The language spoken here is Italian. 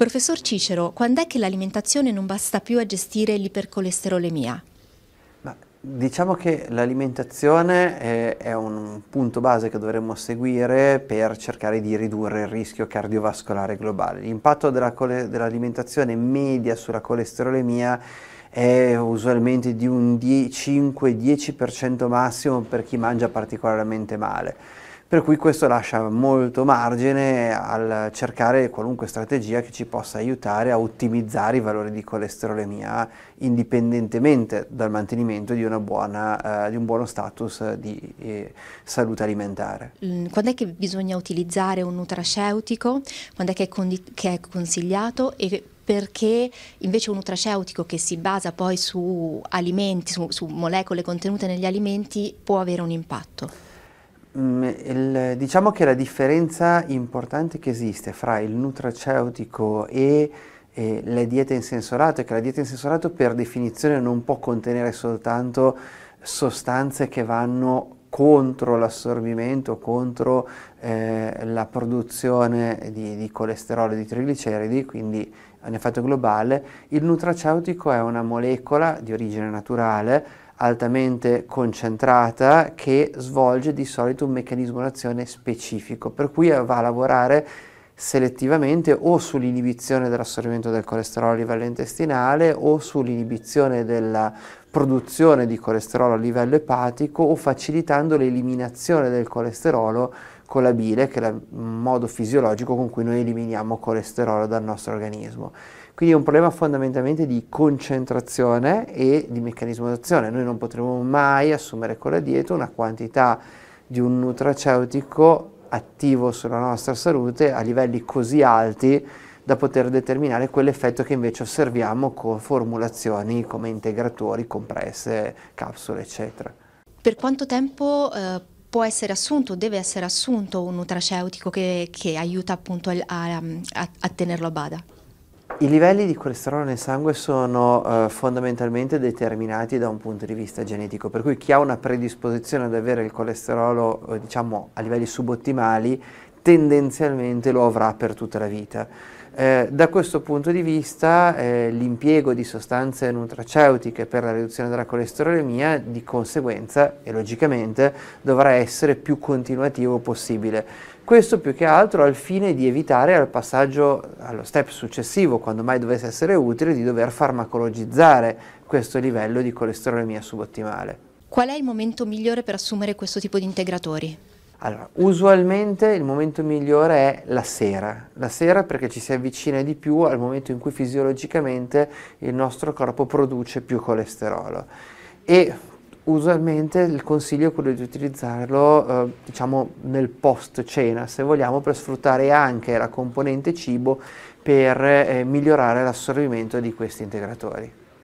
Professor Cicero, quando è che l'alimentazione non basta più a gestire l'ipercolesterolemia? Ma diciamo che l'alimentazione è, eh, è un punto base che dovremmo seguire per cercare di ridurre il rischio cardiovascolare globale. L'impatto dell'alimentazione media sulla colesterolemia è usualmente di un 5-10% massimo per chi mangia particolarmente male. Per cui questo lascia molto margine al cercare qualunque strategia che ci possa aiutare a ottimizzare i valori di colesterolemia indipendentemente dal mantenimento di, buona, eh, di un buono status di eh, salute alimentare. Mm, quando è che bisogna utilizzare un nutraceutico? Quando è che è, che è consigliato? E perché invece un nutraceutico che si basa poi su alimenti, su, su molecole contenute negli alimenti può avere un impatto? Mm, il, diciamo che la differenza importante che esiste fra il nutraceutico e, e la dieta in senso lato è che la dieta in senso lato per definizione non può contenere soltanto sostanze che vanno contro l'assorbimento, contro eh, la produzione di, di colesterolo e di trigliceridi, quindi un effetto globale, il nutraceutico è una molecola di origine naturale altamente concentrata che svolge di solito un meccanismo d'azione specifico, per cui va a lavorare selettivamente o sull'inibizione dell'assorbimento del colesterolo a livello intestinale o sull'inibizione della produzione di colesterolo a livello epatico o facilitando l'eliminazione del colesterolo con la bile, che è il modo fisiologico con cui noi eliminiamo colesterolo dal nostro organismo. Quindi è un problema fondamentalmente di concentrazione e di meccanismo d'azione. Noi non potremo mai assumere con la dieta una quantità di un nutraceutico attivo sulla nostra salute a livelli così alti da poter determinare quell'effetto che invece osserviamo con formulazioni come integratori, compresse, capsule, eccetera. Per quanto tempo eh, può essere assunto, o deve essere assunto un nutraceutico che, che aiuta appunto a, a, a tenerlo a bada? I livelli di colesterolo nel sangue sono eh, fondamentalmente determinati da un punto di vista genetico, per cui chi ha una predisposizione ad avere il colesterolo eh, diciamo, a livelli subottimali tendenzialmente lo avrà per tutta la vita. Eh, da questo punto di vista eh, l'impiego di sostanze nutraceutiche per la riduzione della colesterolemia di conseguenza e logicamente dovrà essere più continuativo possibile. Questo più che altro al fine di evitare al passaggio allo step successivo, quando mai dovesse essere utile, di dover farmacologizzare questo livello di colesterolemia subottimale. Qual è il momento migliore per assumere questo tipo di integratori? Allora, usualmente il momento migliore è la sera, la sera perché ci si avvicina di più al momento in cui fisiologicamente il nostro corpo produce più colesterolo e usualmente il consiglio è quello di utilizzarlo eh, diciamo nel post cena se vogliamo per sfruttare anche la componente cibo per eh, migliorare l'assorbimento di questi integratori.